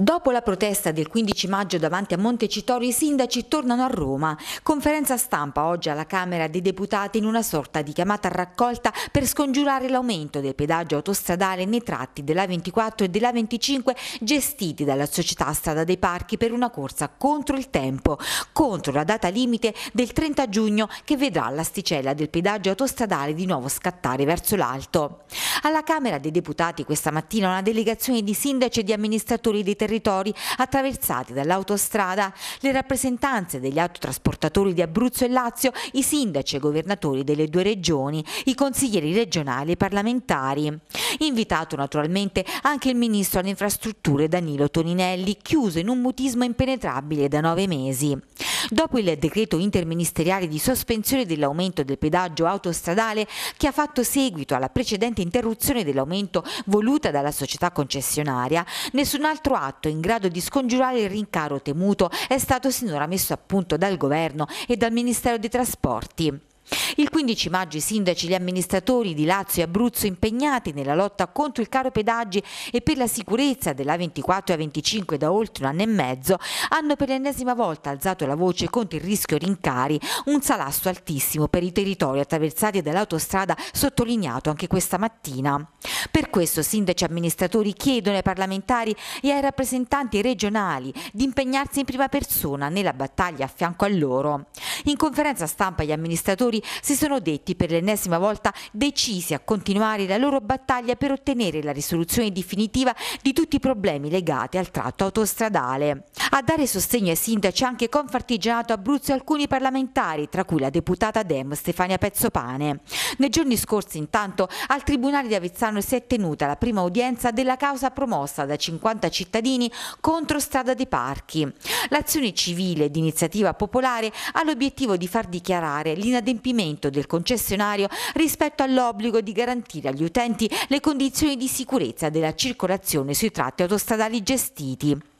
Dopo la protesta del 15 maggio davanti a Montecitorio i sindaci tornano a Roma. Conferenza stampa oggi alla Camera dei Deputati in una sorta di chiamata raccolta per scongiurare l'aumento del pedaggio autostradale nei tratti della 24 e della 25 gestiti dalla società Strada dei Parchi per una corsa contro il tempo, contro la data limite del 30 giugno che vedrà l'asticella del pedaggio autostradale di nuovo scattare verso l'alto. Alla Camera dei Deputati questa mattina una delegazione di sindaci e di amministratori dei territori attraversati dall'autostrada, le rappresentanze degli autotrasportatori di Abruzzo e Lazio, i sindaci e governatori delle due regioni, i consiglieri regionali e parlamentari. Invitato naturalmente anche il ministro alle infrastrutture Danilo Toninelli, chiuso in un mutismo impenetrabile da nove mesi. Dopo il decreto interministeriale di sospensione dell'aumento del pedaggio autostradale che ha fatto seguito alla precedente interruzione dell'aumento voluta dalla società concessionaria, nessun altro atto in grado di scongiurare il rincaro temuto è stato sinora messo a punto dal Governo e dal Ministero dei Trasporti. Il 15 maggio i sindaci e gli amministratori di Lazio e Abruzzo impegnati nella lotta contro il caro pedaggi e per la sicurezza della 24 e 25 da oltre un anno e mezzo hanno per l'ennesima volta alzato la voce contro il rischio rincari, un salasso altissimo per i territori attraversati dall'autostrada sottolineato anche questa mattina. Per questo sindaci e amministratori chiedono ai parlamentari e ai rappresentanti regionali di impegnarsi in prima persona nella battaglia a fianco a loro. In conferenza stampa gli amministratori lavoratori si sono detti per l'ennesima volta decisi a continuare la loro battaglia per ottenere la risoluzione definitiva di tutti i problemi legati al tratto autostradale. A dare sostegno ai sindaci anche Confartigianato Abruzzo e alcuni parlamentari, tra cui la deputata Dem Stefania Pezzopane. Nei giorni scorsi intanto al Tribunale di Avezzano si è tenuta la prima udienza della causa promossa da 50 cittadini contro Strada dei Parchi. L'azione civile d'iniziativa popolare ha l'obiettivo di far dichiarare l'inadempimento adempimento del concessionario rispetto all'obbligo di garantire agli utenti le condizioni di sicurezza della circolazione sui tratti autostradali gestiti.